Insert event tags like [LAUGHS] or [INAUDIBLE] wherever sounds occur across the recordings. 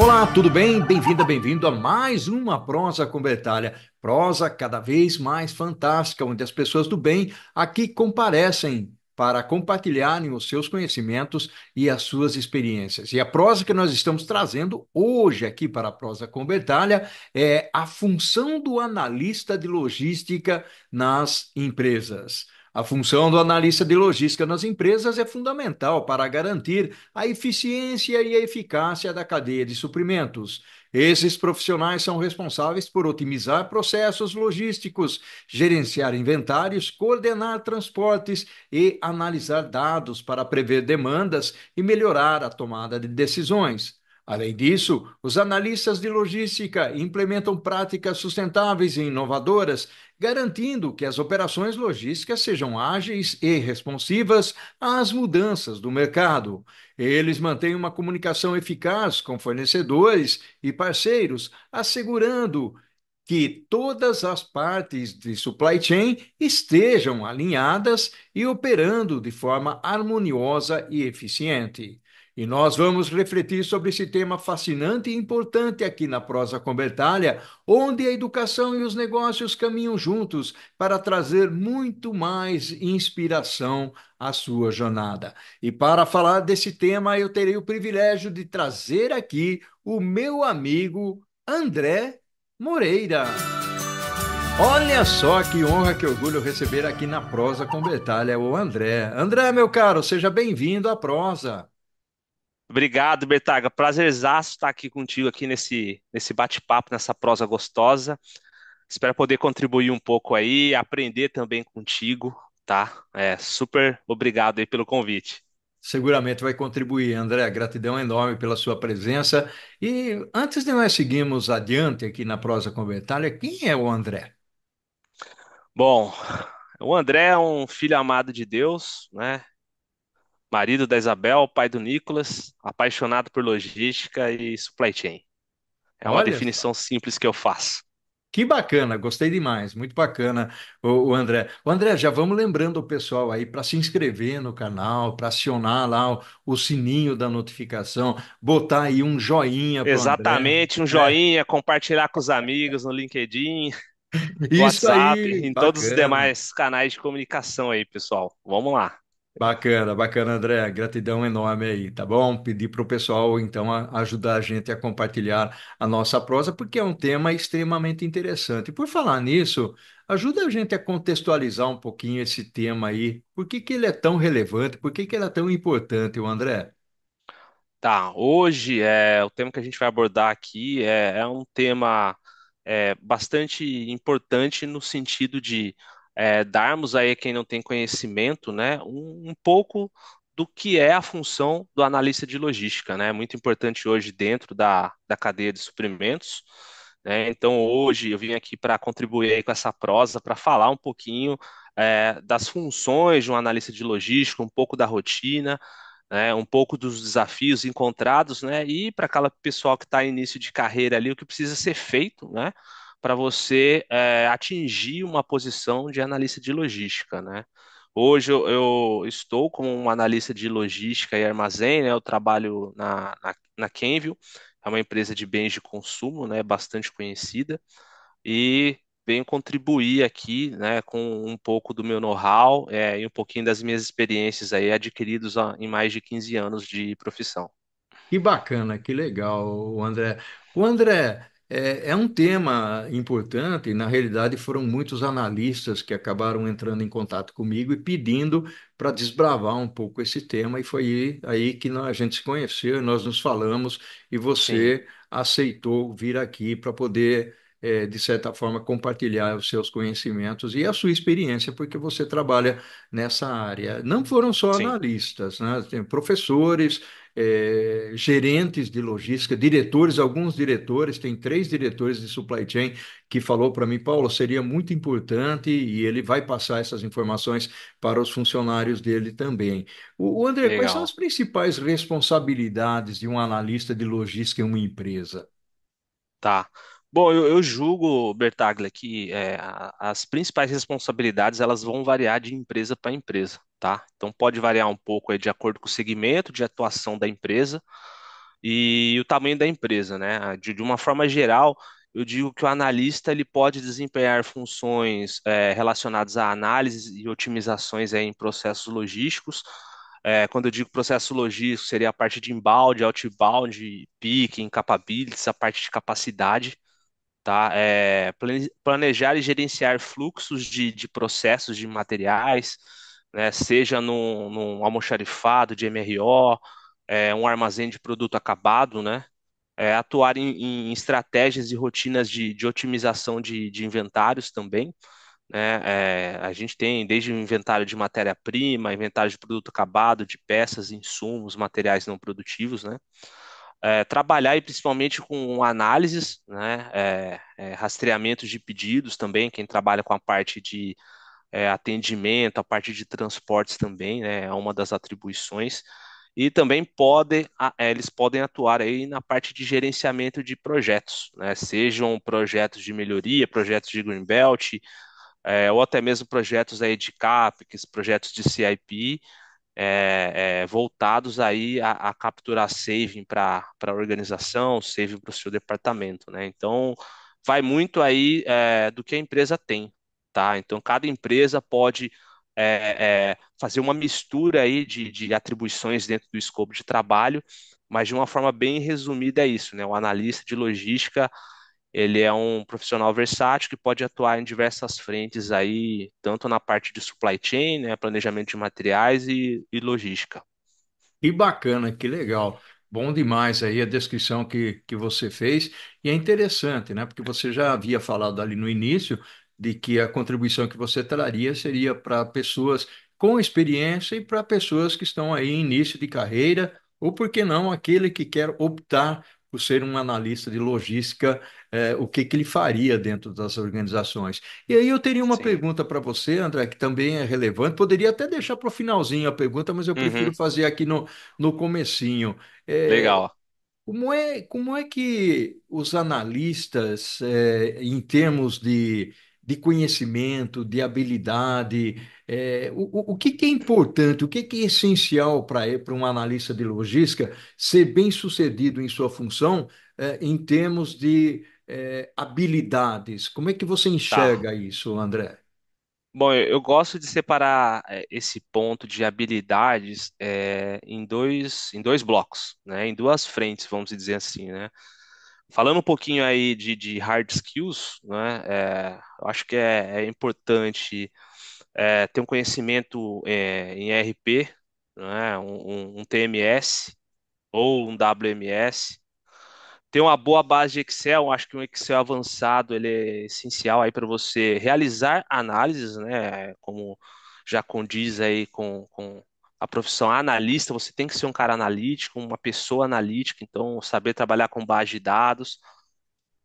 Olá, tudo bem? Bem-vinda, bem-vindo a mais uma Prosa com Bertalha. Prosa cada vez mais fantástica, onde as pessoas do bem aqui comparecem para compartilharem os seus conhecimentos e as suas experiências. E a prosa que nós estamos trazendo hoje aqui para a Prosa com Bertalha é a função do analista de logística nas empresas. A função do analista de logística nas empresas é fundamental para garantir a eficiência e a eficácia da cadeia de suprimentos. Esses profissionais são responsáveis por otimizar processos logísticos, gerenciar inventários, coordenar transportes e analisar dados para prever demandas e melhorar a tomada de decisões. Além disso, os analistas de logística implementam práticas sustentáveis e inovadoras, garantindo que as operações logísticas sejam ágeis e responsivas às mudanças do mercado. Eles mantêm uma comunicação eficaz com fornecedores e parceiros, assegurando que todas as partes de supply chain estejam alinhadas e operando de forma harmoniosa e eficiente. E nós vamos refletir sobre esse tema fascinante e importante aqui na Prosa Convertalha, onde a educação e os negócios caminham juntos para trazer muito mais inspiração à sua jornada. E para falar desse tema, eu terei o privilégio de trazer aqui o meu amigo André Moreira. Olha só que honra, que orgulho receber aqui na Prosa com Betalha o André. André, meu caro, seja bem-vindo à Prosa. Obrigado, Bertaga. Prazerzaço estar aqui contigo aqui nesse, nesse bate-papo, nessa prosa gostosa. Espero poder contribuir um pouco aí, aprender também contigo, tá? É, super obrigado aí pelo convite seguramente vai contribuir. André, gratidão enorme pela sua presença. E antes de nós seguirmos adiante aqui na prosa comentária, quem é o André? Bom, o André é um filho amado de Deus, né? Marido da Isabel, pai do Nicolas, apaixonado por logística e supply chain. É uma Olha. definição simples que eu faço. Que bacana, gostei demais, muito bacana o, o André. O André, já vamos lembrando o pessoal aí para se inscrever no canal, para acionar lá o, o, sininho da notificação, botar aí um joinha. Exatamente, André. um né? joinha, é. compartilhar com os amigos no LinkedIn. Isso WhatsApp, aí, em bacana. todos os demais canais de comunicação aí, pessoal. Vamos lá. Bacana, bacana, André. Gratidão enorme aí, tá bom? Pedir para o pessoal, então, a- ajudar a gente a compartilhar a nossa prosa, porque é um tema extremamente interessante. E por falar nisso, ajuda a gente a contextualizar um pouquinho esse tema aí. Por que que ele é tão relevante? Por que que ele é tão importante, o André? Tá, hoje é, o tema que a gente vai abordar aqui é, é um tema é, bastante importante no sentido de é, darmos aí a quem não tem conhecimento, né, um, um pouco do que é a função do analista de logística, né? Muito importante hoje dentro da, da cadeia de suprimentos. Né? Então, hoje eu vim aqui para contribuir com essa prosa, para falar um pouquinho é, das funções de um analista de logística, um pouco da rotina, né? um pouco dos desafios encontrados, né? E para aquela pessoal que está início de carreira ali, o que precisa ser feito, né? para você é, atingir uma posição de analista de logística, né? Hoje eu, estou como um analista de logística e armazém, né? Eu trabalho na, na, na é uma empresa de bens de consumo, né? Bastante conhecida e venho contribuir aqui, né? Com um pouco do meu know-how é, e um pouquinho das minhas experiências aí adquiridos em mais de 15 anos de profissão. Que bacana, que legal, André. O André, é, é um tema importante, e na realidade foram muitos analistas que acabaram entrando em contato comigo e pedindo para desbravar um pouco esse tema, e foi aí que nós- a gente se conheceu, nós nos falamos, e Sim. você aceitou vir aqui para poder, é, de certa forma, compartilhar os seus conhecimentos e a sua experiência, porque você trabalha nessa área. Não foram só analistas, né? Tem professores é, gerentes de logística, diretores, alguns diretores, tem três diretores de supply chain que falou para mim, Paulo, seria muito importante e ele vai passar essas informações para os funcionários dele também. O, o André, Legal. quais são as principais responsabilidades de um analista de logística em uma empresa? Tá. Bom, eu, eu julgo, Bertaglia, que é, as principais responsabilidades elas vão variar de empresa para empresa tá? Então pode variar um pouco aí de acordo com o segmento de atuação da empresa e o tamanho da empresa, né? Ah, de, de uma forma geral, eu digo que o analista ele pode desempenhar funções é, relacionadas a análises e otimizações é, em processos logísticos. É, quando eu digo processo logístico, seria a parte de inbound, outbound, picking, capabilities, a parte de capacidade. Tá? É, planejar e gerenciar fluxos de, de processos de materiais, né, seja num, num almoxarifado de MRO, é, um armazém de produto acabado, né, é, atuar em, em, estratégias e rotinas de, de otimização de, de, inventários também. Né, é, a gente tem desde o inventário de matéria-prima, inventário de produto acabado, de peças, insumos, materiais não produtivos, né? É, trabalhar e principalmente com análises, né, é, é, rastreamento de pedidos também, quem trabalha com a parte de é, atendimento, a parte de transportes também, né, é uma das atribuições. E também podem é, eles podem atuar aí na parte de gerenciamento de projetos, né, sejam projetos de melhoria, projetos de Greenbelt, é, ou até mesmo projetos aí de CAPEX, projetos de CIP, é, é, voltados aí a, a capturar saving para a organização, saving para o seu departamento, né? Então, vai muito aí é, do que a empresa tem, Tá? Então, cada empresa pode é, é, fazer uma mistura aí de, de atribuições dentro do escopo de trabalho, mas de uma forma bem resumida é isso, né? O analista de logística, ele é um profissional versátil que pode atuar em diversas frentes aí, tanto na parte de supply chain, né, planejamento de materiais e, e logística. Que bacana, que legal. Bom demais aí a descrição que, que você fez. E é interessante, né? Porque você já havia falado ali no início de que a contribuição que você traria seria para pessoas com experiência e para pessoas que estão aí em início de carreira, ou por que não aquele que quer optar por ser um analista de logística, eh, o que, que ele faria dentro das organizações. E aí eu teria uma Sim. pergunta para você, André, que também é relevante. Poderia até deixar para o finalzinho a pergunta, mas eu uhum. prefiro fazer aqui no, no comecinho. É, Legal. Como é, como é que os analistas, é, em termos de de conhecimento, de habilidade, é, o, o que, que, é importante, o que, que é essencial para um analista de logística ser bem sucedido em sua função é, em termos de é, habilidades? Como é que você tá. enxerga tá. isso, André? Bom, eu gosto de separar é, esse ponto de habilidades é, em, dois, em dois blocos, né? em duas frentes, vamos dizer assim. Né? Falando um pouquinho aí de, de hard skills, né, é, eu acho que é, é importante é, ter um conhecimento é, em RP, né, um, um, TMS ou um WMS, ter uma boa base de Excel, acho que um Excel avançado ele é essencial aí para você realizar análises, né, como já condiz aí com, com a profissão é analista, você tem que ser um cara analítico, uma pessoa analítica, então saber trabalhar com base de dados.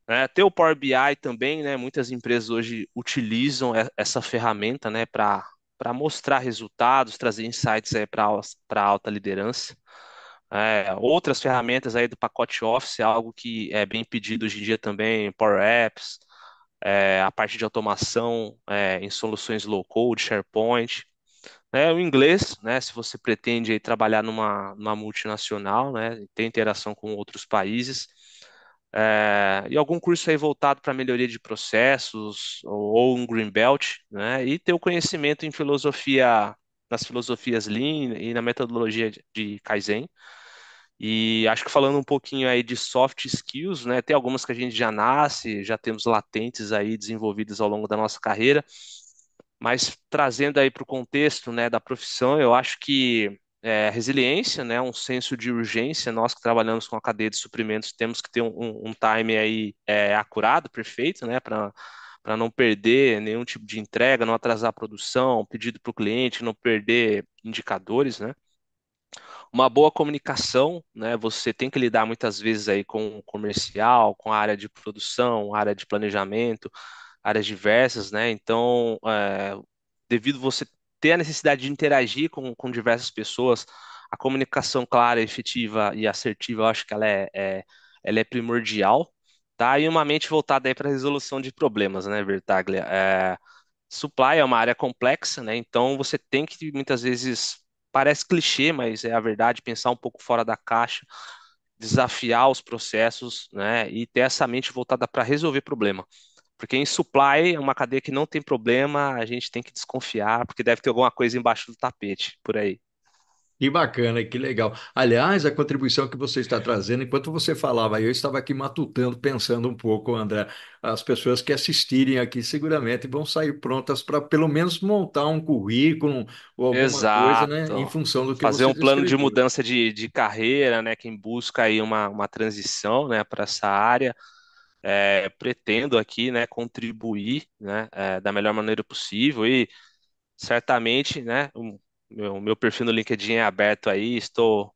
Né? Ter o Power BI também, né? Muitas empresas hoje utilizam essa ferramenta, né, para para mostrar resultados, trazer insights aí para para alta liderança. É, outras ferramentas aí do pacote Office é algo que é bem pedido hoje em dia também, Power Apps, é, a parte de automação é, em soluções low code, SharePoint. É, o inglês, né, se você pretende aí, trabalhar numa, numa multinacional, né, ter interação com outros países, é, e algum curso aí voltado para melhoria de processos ou, ou um green belt, né, e ter o conhecimento em filosofia, nas filosofias Lean e na metodologia de, Kaizen. E acho que falando um pouquinho aí de soft skills, né, tem algumas que a gente já nasce, já temos latentes aí desenvolvidas ao longo da nossa carreira, mas trazendo aí para o contexto né, da profissão, eu acho que é, resiliência, né, um senso de urgência. Nós que trabalhamos com a cadeia de suprimentos temos que ter um, um time aí é, acurado, perfeito, né, para para não perder nenhum tipo de entrega, não atrasar a produção, pedido para o cliente, não perder indicadores, né? Uma boa comunicação, né? Você tem que lidar muitas vezes aí com o comercial, com a área de produção, área de planejamento, áreas diversas, né? Então, é, devido você ter a necessidade de interagir com, com diversas pessoas, a comunicação clara, efetiva e assertiva, eu acho que ela é, é ela é primordial, tá? E uma mente voltada aí para a resolução de problemas, né, Vertaglia? É, eh, supply é uma área complexa, né? Então, você tem que muitas vezes parece clichê, mas é a verdade, pensar um pouco fora da caixa, desafiar os processos, né, e ter essa mente voltada para resolver problema. Porque em supply, é uma cadeia que não tem problema, a gente tem que desconfiar, porque deve ter alguma coisa embaixo do tapete por aí. Que bacana, que legal. Aliás, a contribuição que você está trazendo, enquanto você falava, eu estava aqui matutando, pensando um pouco, André. As pessoas que assistirem aqui seguramente vão sair prontas para pelo menos montar um currículo ou alguma Exato. coisa, né? Em função do que Fazer um plano descreveu. de mudança de, de carreira, né? Quem busca aí uma, uma transição né, para essa área é, pretendo aqui, né, contribuir, né, é, da melhor maneira possível e certamente, né, o meu, meu perfil no LinkedIn é aberto aí, estou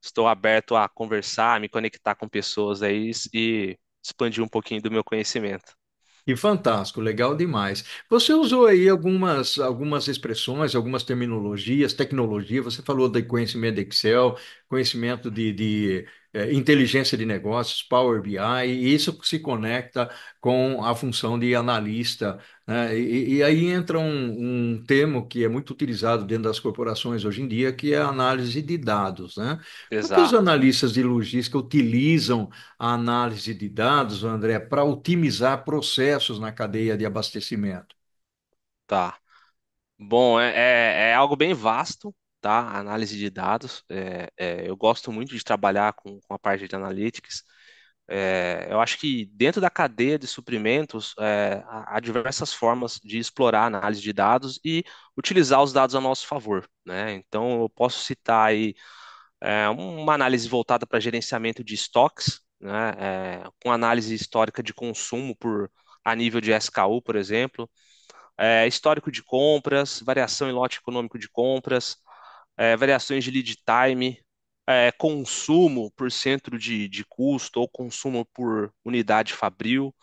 estou aberto a conversar, a me conectar com pessoas aí e expandir um pouquinho do meu conhecimento. E fantástico, legal demais. Você usou aí algumas, algumas expressões, algumas terminologias, tecnologia, você falou de conhecimento de Excel, conhecimento de, de é, inteligência de negócios, Power BI, e isso se conecta com a função de analista. Né? E, e, aí entra um, um termo que é muito utilizado dentro das corporações hoje em dia, que é a análise de dados. Né? Exato. os analistas de logística utilizam a análise de dados, André, para otimizar processos na cadeia de abastecimento? Tá. Bom, é, é, é algo bem vasto, tá? análise de dados. É, é, eu gosto muito de trabalhar com, com a parte de analytics. É, eu acho que dentro da cadeia de suprimentos é, há diversas formas de explorar análise de dados e utilizar os dados a nosso favor, né? Então eu posso citar aí é, uma análise voltada para gerenciamento de estoques, né? É, com análise histórica de consumo por a nível de SKU, por exemplo. É, histórico de compras, variação em lote econômico de compras, é, variações de lead time, é, consumo por centro de, de custo ou consumo por unidade fabril.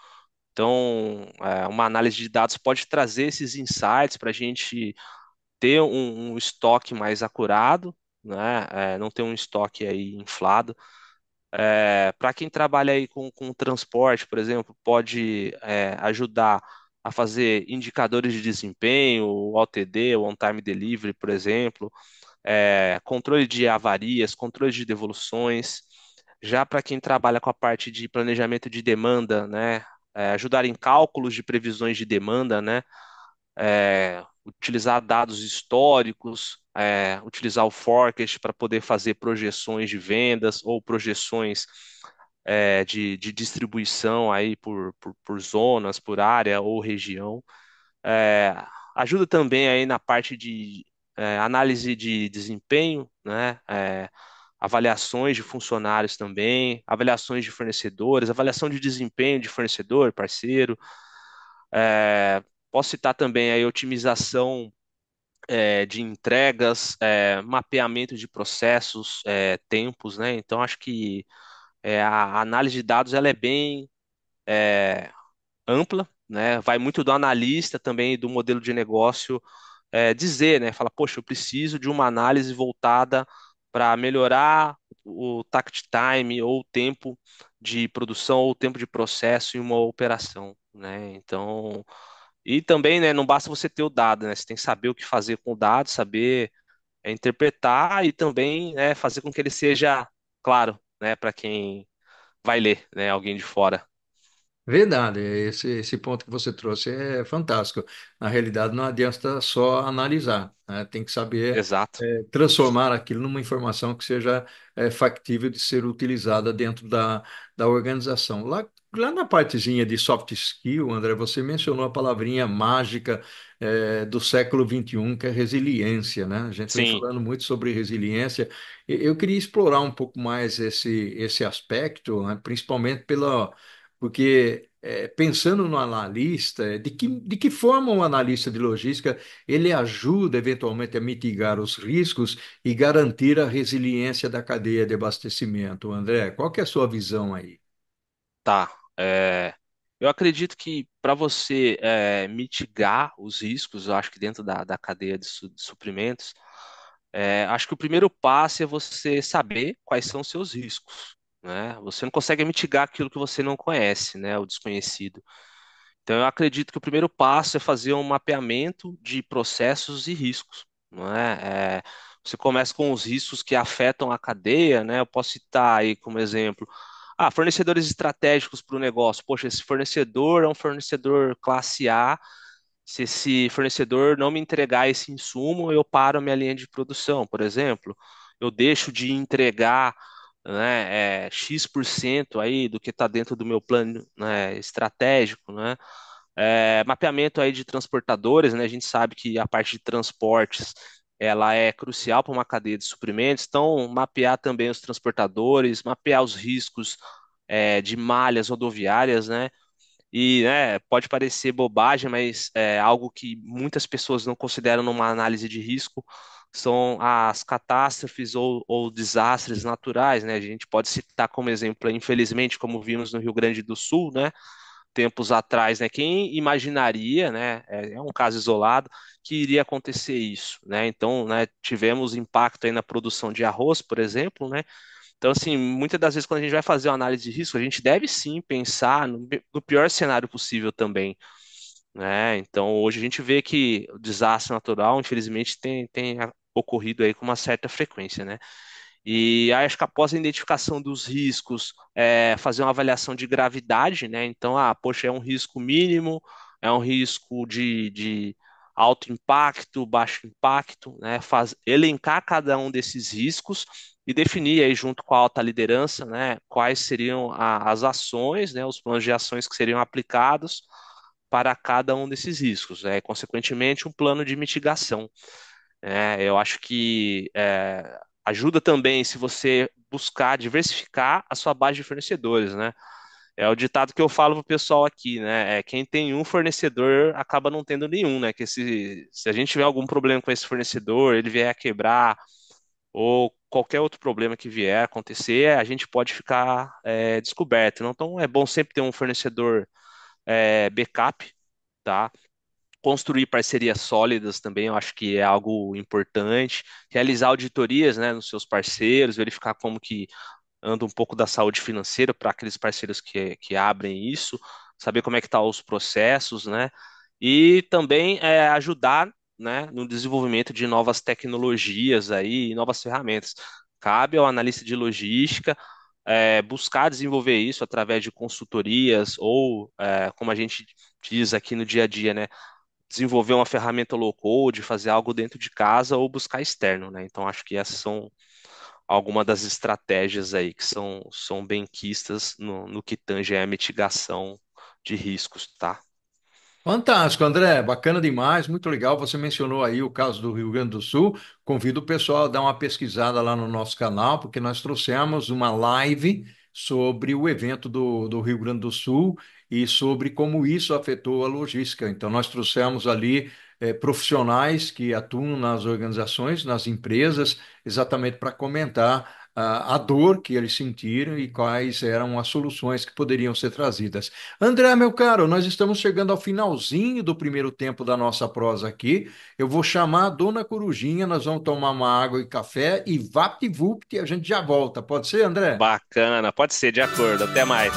Então, é, uma análise de dados pode trazer esses insights para a gente ter um, um, estoque mais acurado, né? É, não ter um estoque aí inflado. É, para quem trabalha aí com, com transporte, por exemplo, pode é, ajudar a fazer indicadores de desempenho, o OTD, o on-time delivery, por exemplo, é, controle de avarias, controle de devoluções. Já para quem trabalha com a parte de planejamento de demanda, né, é, ajudar em cálculos de previsões de demanda, né, é, utilizar dados históricos, é, utilizar o forecast para poder fazer projeções de vendas ou projeções é, de, de, distribuição aí por, por, por, zonas, por área ou região. É, ajuda também aí na parte de é, análise de desempenho, né? É, avaliações de funcionários também, avaliações de fornecedores, avaliação de desempenho de fornecedor, parceiro. É, posso citar também aí otimização é, de entregas, é, mapeamento de processos, é, tempos, né? Então acho que é, a análise de dados ela é bem é, ampla, né? Vai muito do analista também do modelo de negócio é, dizer, né? Fala, poxa, eu preciso de uma análise voltada para melhorar o tact time ou o tempo de produção ou o tempo de processo em uma operação, né? Então, e também, né, não basta você ter o dado, né? Você tem que saber o que fazer com o dado, saber é, interpretar e também, né, fazer com que ele seja claro, né, para quem vai ler, né, alguém de fora. Verdade, esse, esse ponto que você trouxe é fantástico. Na realidade, não adianta só analisar, né? Tem que saber Exato. é, transformar aquilo numa informação que seja é, factível de ser utilizada dentro da, da organização. Lá, lá na partezinha de soft skill, André, você mencionou a palavrinha mágica é, do século XXI, que é resiliência, né? A gente vem Sim, falando muito sobre resiliência. Eu queria explorar um pouco mais esse, esse aspecto, né? Principalmente pela porque é, pensando no analista, de que, de que forma um analista de logística ele ajuda eventualmente a mitigar os riscos e garantir a resiliência da cadeia de abastecimento? André, qual que é a sua visão aí? Tá. é, eu acredito que para você é, mitigar os riscos, eu acho que dentro da, da cadeia de, su- de suprimentos, é, acho que o primeiro passo é você saber quais são os seus riscos né? Você não consegue mitigar aquilo que você não conhece, né? O desconhecido. Então, eu acredito que o primeiro passo é fazer um mapeamento de processos e riscos, não é? é você começa com os riscos que afetam a cadeia, né? Eu posso citar aí como exemplo, ah, fornecedores estratégicos para o negócio. Poxa, esse fornecedor é um fornecedor classe A. Se esse fornecedor não me entregar esse insumo, eu paro minha linha de produção, por exemplo. Eu deixo de entregar né, é, X% aí do que está dentro do meu plano né, estratégico, né? É, mapeamento aí de transportadores, né? A gente sabe que a parte de transportes ela é crucial para uma cadeia de suprimentos, então mapear também os transportadores, mapear os riscos é, de malhas rodoviárias, né? E né, pode parecer bobagem, mas é algo que muitas pessoas não consideram numa análise de risco são as catástrofes ou, ou desastres naturais, né? A gente pode citar como exemplo, infelizmente, como vimos no Rio Grande do Sul, né? Tempos atrás, né? Quem imaginaria, né? É, é um caso isolado que iria acontecer isso, né? Então, né? Tivemos impacto aí na produção de arroz, por exemplo, né? Então, assim, muitas das vezes quando a gente vai fazer uma análise de risco, a gente deve sim pensar no, no pior cenário possível também. Né? Então, hoje a gente vê que o desastre natural, infelizmente, tem, tem ocorrido aí com uma certa frequência, né? E acho que após a identificação dos riscos, é, fazer uma avaliação de gravidade, né? Então, ah, poxa, é um risco mínimo, é um risco de, de alto impacto, baixo impacto, né? Faz, elencar cada um desses riscos e definir aí junto com a alta liderança, né, quais seriam a, as ações, né, os planos de ações que seriam aplicados para cada um desses riscos, né, consequentemente um plano de mitigação. É, eu acho que é, ajuda também se você buscar diversificar a sua base de fornecedores, né? É o ditado que eu falo pro pessoal aqui, né? É, quem tem um fornecedor acaba não tendo nenhum, né? Que se, se a gente tiver algum problema com esse fornecedor, ele vier a quebrar, ou qualquer outro problema que vier a acontecer, a gente pode ficar é, descoberto. Então, então é bom sempre ter um fornecedor é, backup, tá? Construir parcerias sólidas também, eu acho que é algo importante. Realizar auditorias, né, nos seus parceiros, verificar como que anda um pouco da saúde financeira para aqueles parceiros que, que abrem isso, saber como é que estão tá os processos, né? E também é, ajudar né, no desenvolvimento de novas tecnologias aí, novas ferramentas. Cabe ao analista de logística é, buscar desenvolver isso através de consultorias ou, é, como a gente diz aqui no dia a dia, né, desenvolver uma ferramenta low-code, fazer algo dentro de casa ou buscar externo, né? Então acho que essas são algumas das estratégias aí que são, são benquistas no, no que tange a mitigação de riscos, tá? Fantástico, André, bacana demais, muito legal. Você mencionou aí o caso do Rio Grande do Sul. Convido o pessoal a dar uma pesquisada lá no nosso canal, porque nós trouxemos uma live sobre o evento do, do Rio Grande do Sul e sobre como isso afetou a logística. Então, nós trouxemos ali eh, profissionais que atuam nas organizações, nas empresas, exatamente para comentar a dor que eles sentiram e quais eram as soluções que poderiam ser trazidas. André, meu caro, nós estamos chegando ao finalzinho do primeiro tempo da nossa prosa aqui. Eu vou chamar a dona Corujinha, nós vamos tomar uma água e café e vapt-vupt a gente já volta. Pode ser, André? Bacana, pode ser, de acordo. Até mais.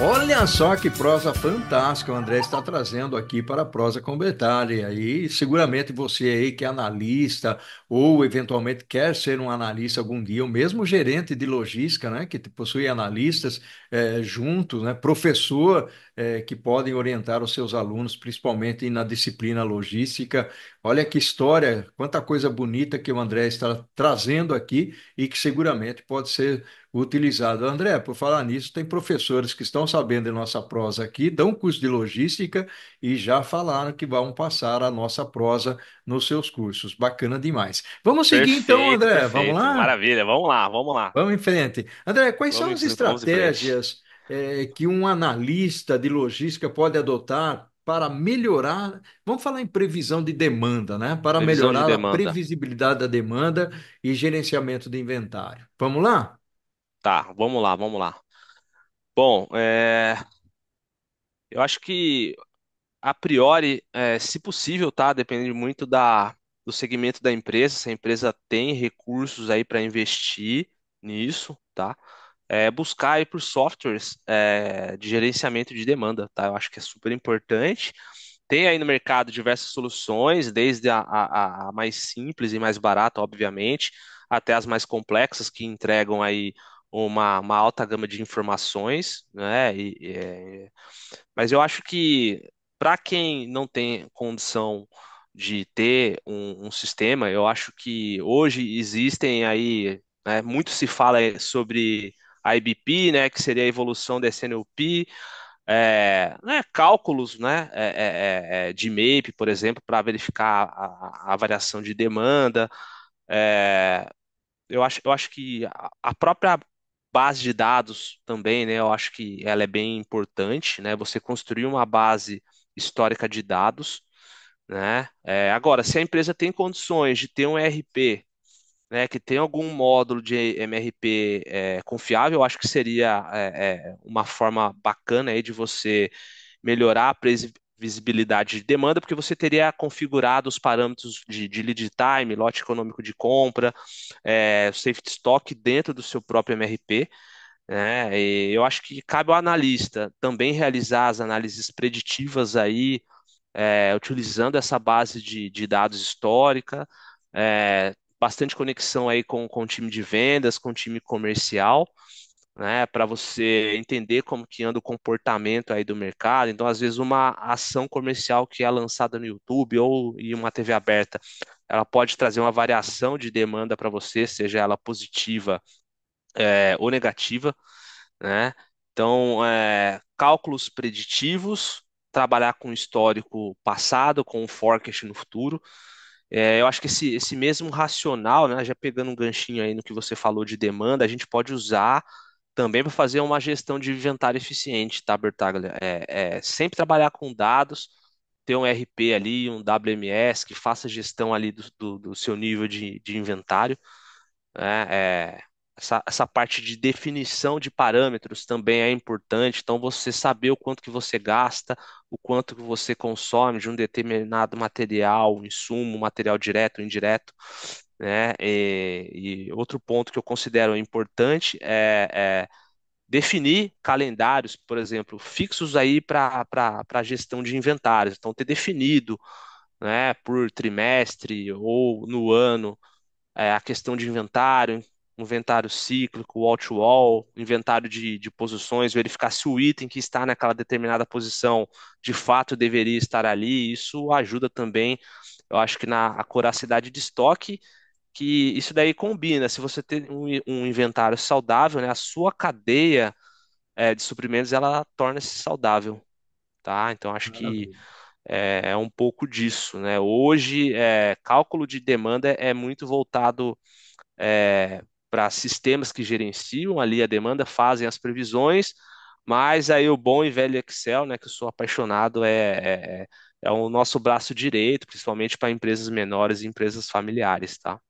Olha só que prosa fantástica o André está trazendo aqui para a prosa comentária. E seguramente você aí que é analista ou eventualmente quer ser um analista algum dia, ou mesmo gerente de logística, né, que possui analistas é, eh, juntos, né, professor é, que podem orientar os seus alunos, principalmente na disciplina logística. Olha que história, quanta coisa bonita que o André está trazendo aqui e que seguramente pode ser utilizado. André, por falar nisso, tem professores que estão sabendo a nossa prosa aqui, dão curso de logística e já falaram que vão passar a nossa prosa nos seus cursos. Bacana demais. Vamos seguir então, perfeito, então, André. Perfeito. Vamos lá? Maravilha, vamos lá, vamos lá. Vamos em frente. André, quais vamos, são as estratégias é, que um analista de logística pode adotar para melhorar, vamos falar em previsão de demanda, né? Para Previsão de melhorar a demanda. previsibilidade da demanda e gerenciamento de inventário. Vamos lá? Tá, vamos lá, vamos lá. Bom, é, eu acho que a priori, é, se possível, tá? Depende muito da, do segmento da empresa, se a empresa tem recursos aí para investir nisso, tá? é, buscar por softwares é, de gerenciamento de demanda, tá? Eu acho que é super importante. Tem aí no mercado diversas soluções, desde a, a, a mais simples e mais barata, obviamente, até as mais complexas que entregam aí uma, uma alta gama de informações, né? E, e, é, mas eu acho que para quem não tem condição de ter um, um, sistema, eu acho que hoje existem aí, né, muito se fala sobre IBP, né, que seria a evolução da SNLP, é, né, cálculos né, é, é, é, é de MAPE, por exemplo, para verificar a, a, variação de demanda. É, eu, acho, eu acho que a própria base de dados também, né, eu acho que ela é bem importante, né, você construir uma base histórica de dados. Né? agora, se a empresa tem condições de ter um ERP né, que tem algum módulo de MRP é, confiável, eu acho que seria é, é, uma forma bacana aí de você melhorar a previsibilidade de demanda, porque você teria configurado os parâmetros de, de lead time, lote econômico de compra, é, safety stock dentro do seu próprio MRP. Né, eu acho que cabe ao analista também realizar as análises preditivas aí, é, utilizando essa base de, de dados histórica, é, bastante conexão aí com, com o time de vendas, com o time comercial, né, para você entender como que anda o comportamento aí do mercado. Então, às vezes uma ação comercial que é lançada no YouTube ou em uma TV aberta, ela pode trazer uma variação de demanda para você, seja ela positiva é, ou negativa, né? Então, é, cálculos preditivos, trabalhar com o histórico passado, com o forecast no futuro, é, eu acho que esse, esse mesmo racional, né, já pegando um ganchinho aí no que você falou de demanda, a gente pode usar também para fazer uma gestão de inventário eficiente, tá, Bertaglia? É, é, sempre trabalhar com dados, ter um RP ali, um WMS que faça gestão ali do, do, do seu nível de, de inventário. Né? É, essa, essa parte de definição de parâmetros também é importante, então você saber o quanto que você gasta, o quanto que você consome de um determinado material, insumo, material direto, indireto, né? E, e outro ponto que eu considero importante é, é definir calendários, por exemplo, fixos aí para a gestão de inventários. Então, ter definido, né, por trimestre ou no ano, é, a questão de inventário, inventário cíclico, wall-to-wall, inventário de, de posições, verificar se o item que está naquela determinada posição de fato deveria estar ali. Isso ajuda também, eu acho que na a coracidade de estoque, que isso daí combina. Se você tem um, um inventário saudável, né, a sua cadeia é, de suprimentos ela torna-se saudável, tá? Então acho Maravilha. que é, é, um pouco disso, né? Hoje, é, cálculo de demanda é muito voltado é, para sistemas que gerenciam ali a demanda, fazem as previsões, mas aí o bom e velho Excel, né, que eu sou apaixonado, é, é, é, é o nosso braço direito, principalmente para empresas menores e empresas familiares, tá?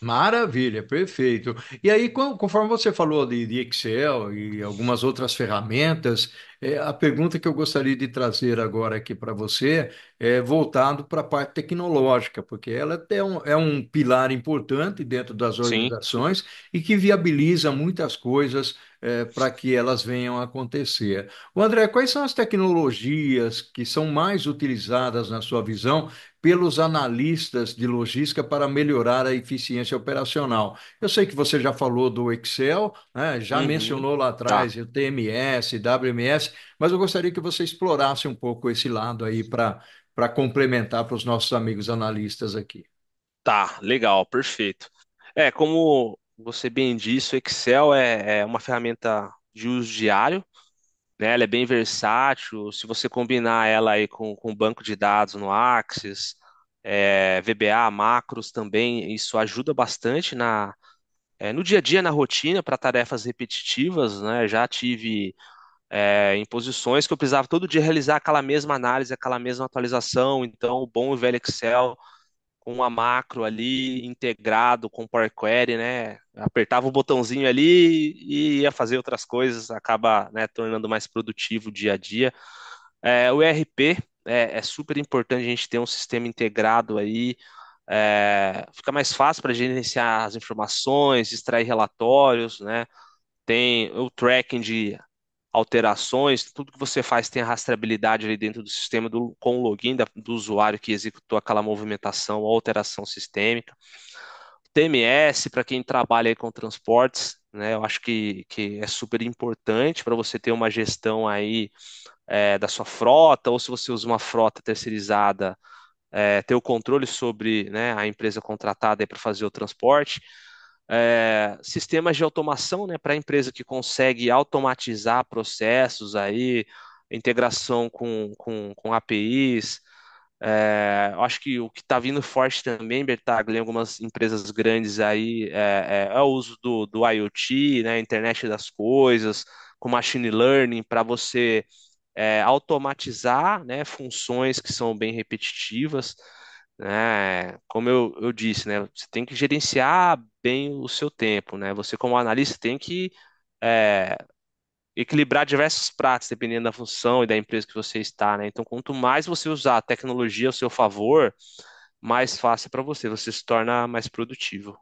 Maravilha, perfeito. E aí, conforme você falou de, de Excel e algumas outras ferramentas, é, a pergunta que eu gostaria de trazer agora aqui para você é voltado para a parte tecnológica, porque ela é um, é um pilar importante dentro das Sim, organizações e que viabiliza muitas coisas é, para que elas venham a acontecer. O André, quais são as tecnologias que são mais utilizadas na sua visão pelos analistas de logística para melhorar a eficiência operacional. Eu sei que você já falou do Excel, né? já uhum. mencionou lá tá. atrás tá. o TMS, WMS, mas eu gostaria que você explorasse um pouco esse lado aí para complementar para os nossos amigos analistas aqui. Tá, legal, perfeito. É, como você bem disse, o Excel é, é uma ferramenta de uso diário, né? Ela é bem versátil. Se você combinar ela aí com, com banco de dados no Axis, é, VBA, macros também, isso ajuda bastante na, é, no dia a dia, na rotina, para tarefas repetitivas, né? Já tive é, em posições que eu precisava todo dia realizar aquela mesma análise, aquela mesma atualização, então o bom e velho Excel uma macro ali integrado com o Power Query, né? Apertava o botãozinho ali e ia fazer outras coisas, acaba né, tornando mais produtivo o dia a dia. É, o ERP é, é, super importante a gente ter um sistema integrado aí. É, fica mais fácil para gerenciar as informações, extrair relatórios, né? Tem o tracking de alterações, tudo que você faz tem a rastreabilidade ali dentro do sistema do, com o login da, do usuário que executou aquela movimentação ou alteração sistêmica. TMS, para quem trabalha com transportes, né, eu acho que, que é super importante para você ter uma gestão aí é, da sua frota, ou se você usa uma frota terceirizada, é, ter o controle sobre né, a empresa contratada para fazer o transporte é, sistemas de automação né, para a empresa que consegue automatizar processos aí, integração com, com, com APIs. É, acho que o que está vindo forte também, Bertagli, em algumas empresas grandes aí, é, é, é o uso do, do IoT, né, internet das coisas, com machine learning, para você é, automatizar né, funções que são bem repetitivas né? Como eu, eu disse, né? Você tem que gerenciar bem o seu tempo, né? Você, como analista, tem que é, equilibrar diversos pratos, dependendo da função e da empresa que você está, né? Então, quanto mais você usar a tecnologia ao seu favor, mais fácil é para você, você se torna mais produtivo.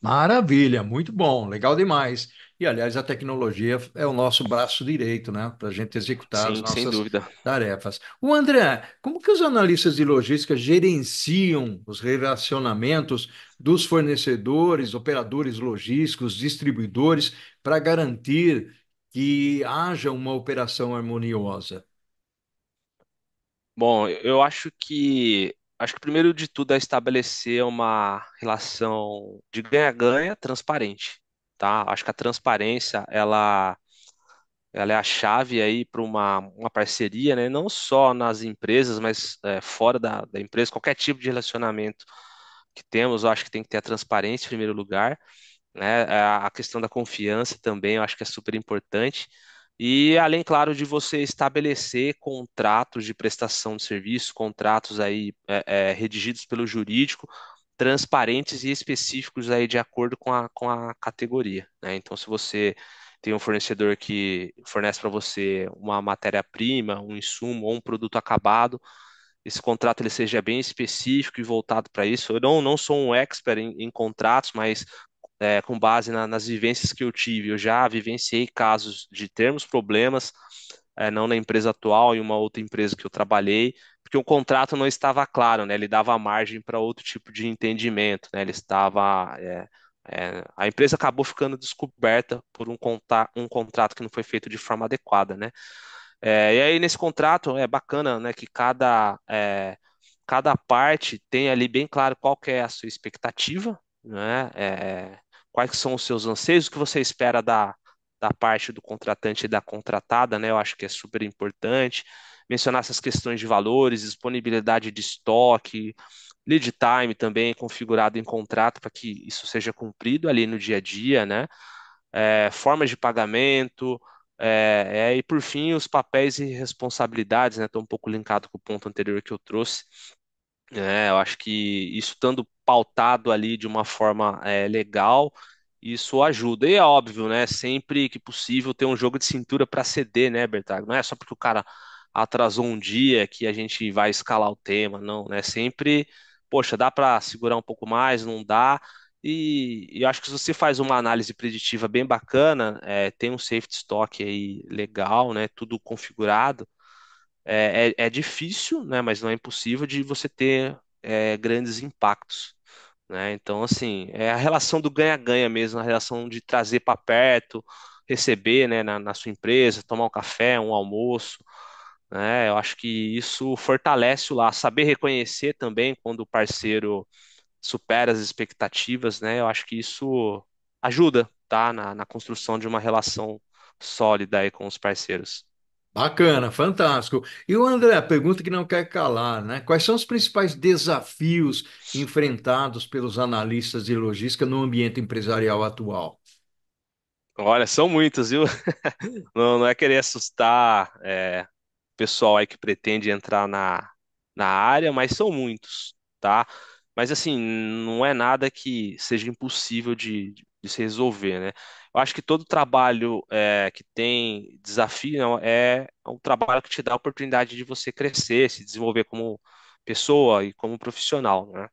Maravilha, muito bom, legal demais. E, aliás, a tecnologia é o nosso braço direito, né? Para a gente executar as Sim, sem nossas dúvida. tarefas. O André, como que os analistas de logística gerenciam os relacionamentos dos fornecedores, operadores logísticos, distribuidores, para garantir que haja uma operação harmoniosa? Bom, eu acho que Acho que primeiro de tudo é estabelecer uma relação de ganha-ganha transparente, tá? Acho que a transparência ela ela é a chave aí para uma, uma parceria, né? Não só nas empresas, mas é, fora da, da empresa, qualquer tipo de relacionamento que temos, eu acho que tem que ter a transparência em primeiro lugar, né? É, a questão da confiança também, eu acho que é super importante. E além, claro, de você estabelecer contratos de prestação de serviço, contratos aí é, é, redigidos pelo jurídico, transparentes e específicos aí de acordo com a, com a categoria. Né? Então, se você tem um fornecedor que fornece para você uma matéria-prima, um insumo ou um produto acabado, esse contrato ele seja bem específico e voltado para isso. Eu não, não sou um expert em, em contratos, mas é, com base na, nas vivências que eu tive, eu já vivenciei casos de termos problemas, é, não na empresa atual, em uma outra empresa que eu trabalhei, porque o contrato não estava claro, né? Ele dava margem para outro tipo de entendimento, né? Ele estava é, é, a empresa acabou ficando descoberta por um, um contrato que não foi feito de forma adequada, né? É, e aí nesse contrato é bacana, né, que cada é, cada parte tem ali bem claro qual que é a sua expectativa, né? É, é, quais são os seus anseios, o que você espera da, da parte do contratante e da contratada, né? Eu acho que é super importante. Mencionar essas questões de valores, disponibilidade de estoque, lead time também configurado em contrato para que isso seja cumprido ali no dia a dia, né? É, formas de pagamento, é, é, e por fim os papéis e responsabilidades, né? Estou um pouco linkado com o ponto anterior que eu trouxe. É, eu acho que isso estando pautado ali de uma forma é, legal, isso ajuda. E é óbvio, né? Sempre que possível ter um jogo de cintura para ceder, né, Bertag? Não é só porque o cara atrasou um dia que a gente vai escalar o tema, não, né? Sempre, poxa, dá para segurar um pouco mais, não dá. E, e eu acho que se você faz uma análise preditiva bem bacana, é, tem um safety stock aí legal, né? Tudo configurado. É, é, é difícil, né? Mas não é impossível de você ter é, grandes impactos. Né? Então, assim, é a relação do ganha-ganha mesmo, a relação de trazer para perto, receber né, na, na, sua empresa, tomar um café, um almoço. Né? Eu acho que isso fortalece o laço, saber reconhecer também quando o parceiro supera as expectativas, né? Eu acho que isso ajuda, tá? Na, na construção de uma relação sólida aí com os parceiros. Bacana, fantástico. E o André, a pergunta que não quer calar, né? Quais são os principais desafios enfrentados pelos analistas de logística no ambiente empresarial atual? Olha, são muitos, viu? [LAUGHS] Não, não é querer assustar é, o pessoal aí que pretende entrar na, na área, mas são muitos, tá? Mas assim, não é nada que seja impossível de, de se resolver, né? Eu acho que todo trabalho é, que tem desafio não, né, é, é um trabalho que te dá a oportunidade de você crescer, se desenvolver como pessoa e como profissional, né?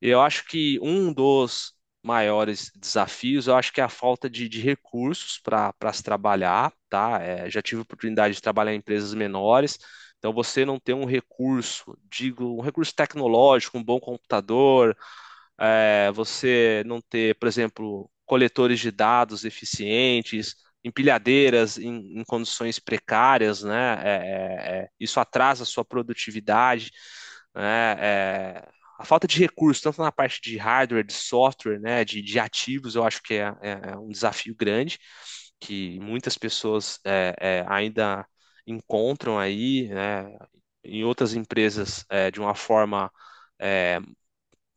Eu acho que um dos maiores desafios, eu acho que é a falta de, de recursos para se trabalhar, tá? É, já tive oportunidade de trabalhar em empresas menores, então você não tem um recurso, digo, um recurso tecnológico, um bom computador, é, você não ter, por exemplo, coletores de dados eficientes, empilhadeiras em, em condições precárias, né? É, é, é isso atrasa a sua produtividade, né? É, a falta de recursos, tanto na parte de hardware, de software, né, de, de ativos, eu acho que é, é, é um desafio grande que muitas pessoas é, é, ainda encontram aí, né, em outras empresas de uma forma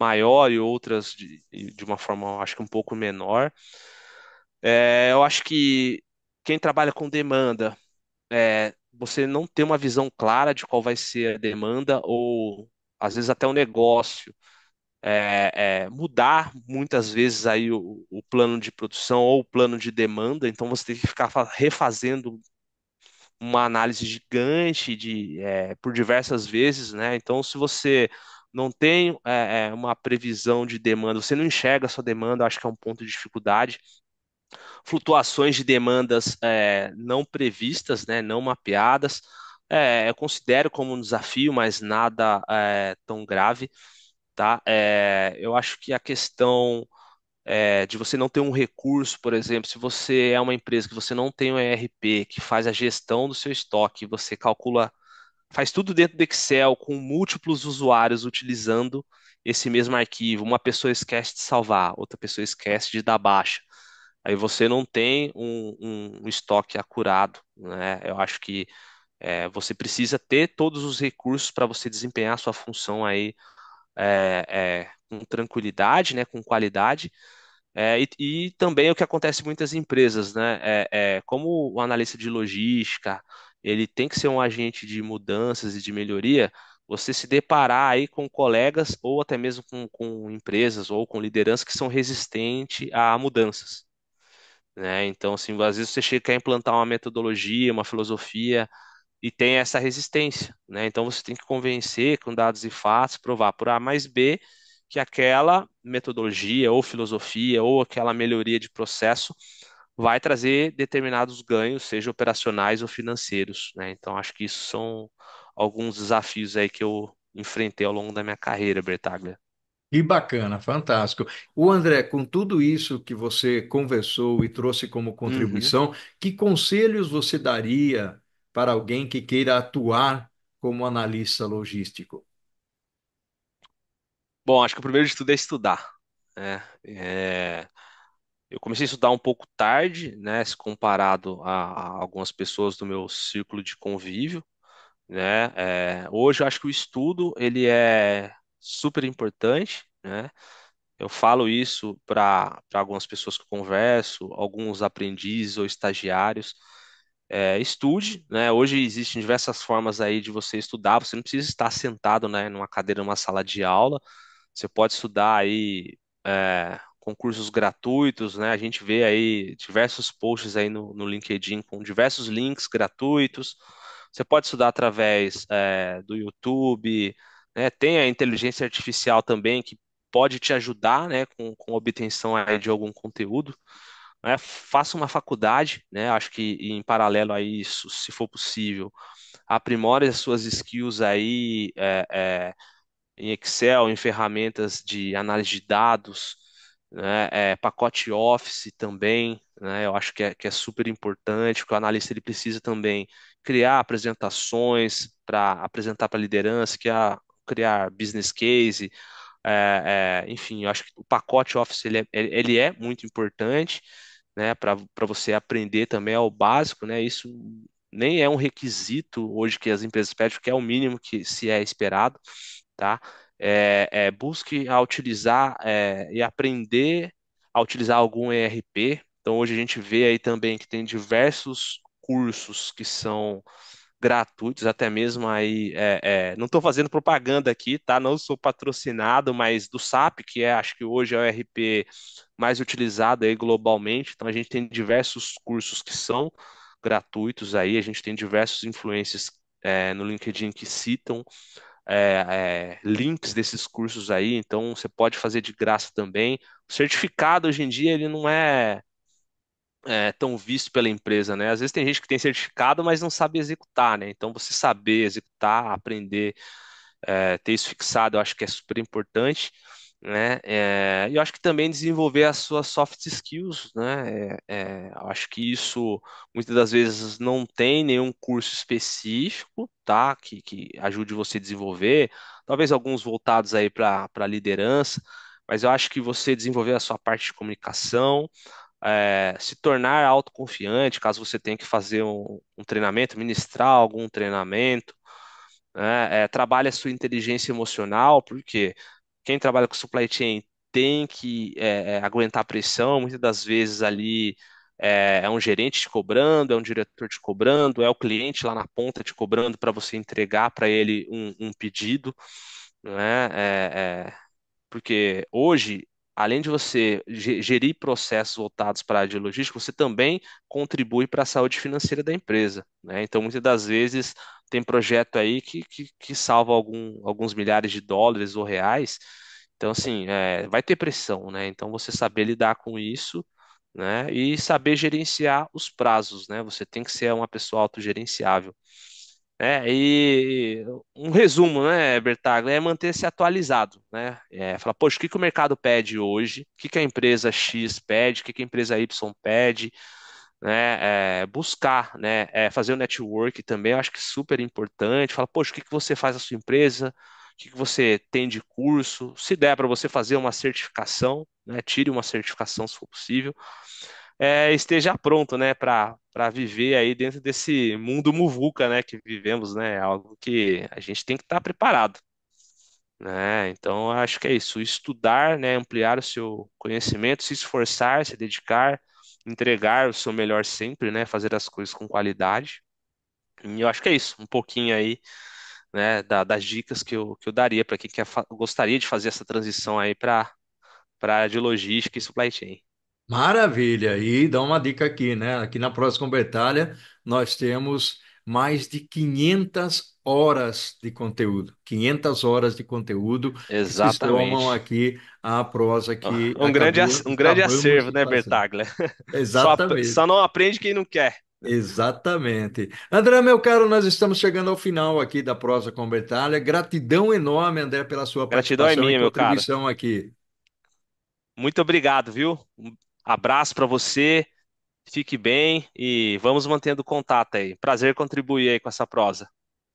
maior e outras de, de uma forma, acho que um pouco menor. É, eu acho que quem trabalha com demanda, é, você não tem uma visão clara de qual vai ser a demanda ou às vezes até o um negócio. É, é, mudar muitas vezes aí o, o, plano de produção ou o plano de demanda, então você tem que ficar refazendo uma análise gigante de, é, por diversas vezes, né? Então, se você não tem é, é, uma previsão de demanda, você não enxerga a sua demanda, acho que é um ponto de dificuldade. Flutuações de demandas é, não previstas, né, não mapeadas, é, eu considero como um desafio, mas nada é, tão grave. Tá? É, eu acho que a questão de você não ter um recurso, por exemplo, se você é uma empresa que você não tem um ERP que faz a gestão do seu estoque, você calcula faz tudo dentro do Excel, com múltiplos usuários utilizando esse mesmo arquivo. Uma pessoa esquece de salvar, outra pessoa esquece de dar baixa. Aí você não tem um, um, estoque acurado. Né? Eu acho que é, você precisa ter todos os recursos para você desempenhar a sua função aí é, é, com tranquilidade, né, com qualidade. É, e, e, também é o que acontece em muitas empresas, né? É, é, como o analista de logística, ele tem que ser um agente de mudanças e de melhoria, você se deparar aí com colegas ou até mesmo com, com empresas ou com lideranças que são resistentes a mudanças. Né? Então, assim, às vezes você chega a implantar uma metodologia, uma filosofia e tem essa resistência. Né? Então, você tem que convencer com dados e fatos, provar por A mais B que aquela metodologia ou filosofia ou aquela melhoria de processo vai trazer determinados ganhos, seja operacionais ou financeiros, né? Então acho que isso são alguns desafios aí que eu enfrentei ao longo da minha carreira, Bertaglia. Que bacana, fantástico. O André, com tudo isso que você conversou e trouxe como uhum. contribuição, que conselhos você daria para alguém que queira atuar como analista logístico? Bom, acho que o primeiro de tudo é estudar. Né? É... Eu comecei a estudar um pouco tarde, né, se comparado a, a algumas pessoas do meu círculo de convívio, né? É, hoje eu acho que o estudo ele é super importante, né? Eu falo isso para algumas pessoas que eu converso, alguns aprendizes ou estagiários. É, estude, né? Hoje existem diversas formas aí de você estudar. Você não precisa estar sentado, né, numa cadeira, numa sala de aula. Você pode estudar aí é, concursos gratuitos, né? A gente vê aí diversos posts aí no, no LinkedIn com diversos links gratuitos. Você pode estudar através é, do YouTube, né? Tem a inteligência artificial também que pode te ajudar, né? Com, com a obtenção aí de algum conteúdo. Né? Faça uma faculdade, né? Acho que em paralelo a isso, se for possível, aprimore as suas skills aí é, é, em Excel, em ferramentas de análise de dados, né? É, pacote Office também, né? Eu acho que é, que é super importante, porque o analista ele precisa também criar apresentações para apresentar para a liderança, criar, criar business case, é, é, enfim, eu acho que o pacote Office ele é, ele é muito importante, né? Para você aprender também é o básico, né? Isso nem é um requisito hoje que as empresas pedem, que é o mínimo que se é esperado, tá? é, é, busque a utilizar é, e aprender a utilizar algum ERP. Então, hoje a gente vê aí também que tem diversos cursos que são gratuitos, até mesmo aí, é, é, não estou fazendo propaganda aqui, tá? Não sou patrocinado, mas do SAP, que é, acho que hoje é o ERP mais utilizado aí globalmente. Então a gente tem diversos cursos que são gratuitos aí, a gente tem diversos influencers é, no LinkedIn que citam é, é, links desses cursos aí, então você pode fazer de graça também. O certificado hoje em dia ele não é, é, tão visto pela empresa, né? Às vezes tem gente que tem certificado, mas não sabe executar, né? Então você saber executar, aprender, é, ter isso fixado, eu acho que é super importante né? É, eu acho que também desenvolver as suas soft skills, né? É, é, acho que isso muitas das vezes não tem nenhum curso específico, tá? Que, que ajude você a desenvolver. Talvez alguns voltados aí para para liderança, mas eu acho que você desenvolver a sua parte de comunicação, é, se tornar autoconfiante, caso você tenha que fazer um, um treinamento, ministrar algum treinamento, né? É, trabalhe a sua inteligência emocional, porque quem trabalha com supply chain tem que é, é aguentar a pressão, muitas das vezes ali é, é, um gerente te cobrando, é um diretor te cobrando, é o cliente lá na ponta te cobrando para você entregar para ele um, um pedido, né? É, é porque hoje além de você gerir processos voltados para a área de logística, você também contribui para a saúde financeira da empresa. Né? Então, muitas das vezes, tem projeto aí que, que, que salva algum, alguns milhares de dólares ou reais. Então, assim, é, vai ter pressão, né? Então, você saber lidar com isso né? e saber gerenciar os prazos. Né? Você tem que ser uma pessoa autogerenciável. É, e um resumo, né, Bertaglia, é manter-se atualizado, né? É, falar, poxa, o que, que o mercado pede hoje? O que, que a empresa X pede? O que, que a empresa Y pede? Né, é, buscar, né, é, fazer o network também, eu acho que é super importante. Fala, poxa, o que, que você faz na sua empresa? O que, que você tem de curso? Se der para você fazer uma certificação, né, tire uma certificação se for possível é, esteja pronto, né, para viver aí dentro desse mundo muvuca, né, que vivemos, né, é algo que a gente tem que estar tá preparado, né? Então, acho que é isso, estudar, né, ampliar o seu conhecimento, se esforçar, se dedicar, entregar o seu melhor sempre, né, fazer as coisas com qualidade. E eu acho que é isso, um pouquinho aí, né, da, das dicas que eu, que eu daria para quem quer, gostaria de fazer essa transição aí para para de logística e supply chain. Maravilha! E dá uma dica aqui, né? Aqui na Com Bertalha, nós temos mais de 500 horas de conteúdo. 500 horas de conteúdo que se somam Exatamente. aqui à prosa que Um grande, ac- um grande acabamos acervo, de né, fazer. Bertaglia? [LAUGHS] Só, só Exatamente. não aprende quem não quer. Exatamente. André, meu caro, nós estamos chegando ao final aqui da Prosa com Bertalha. Gratidão enorme, André, pela sua Gratidão é participação e minha, meu cara. contribuição aqui. Muito obrigado, viu? Abraço para você, fique bem e vamos mantendo contato aí. Prazer contribuir aí com essa prosa.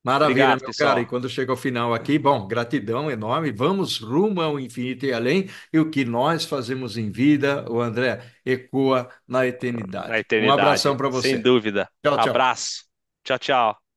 Maravilha, Obrigado, meu pessoal. cara. E quando chega ao final aqui, bom, gratidão enorme. Vamos rumo ao infinito e além. E o que nós fazemos em vida, o André, ecoa na eternidade. Na eternidade. Um abração para você. Sem dúvida. Tchau, tchau. Abraço. Tchau, tchau.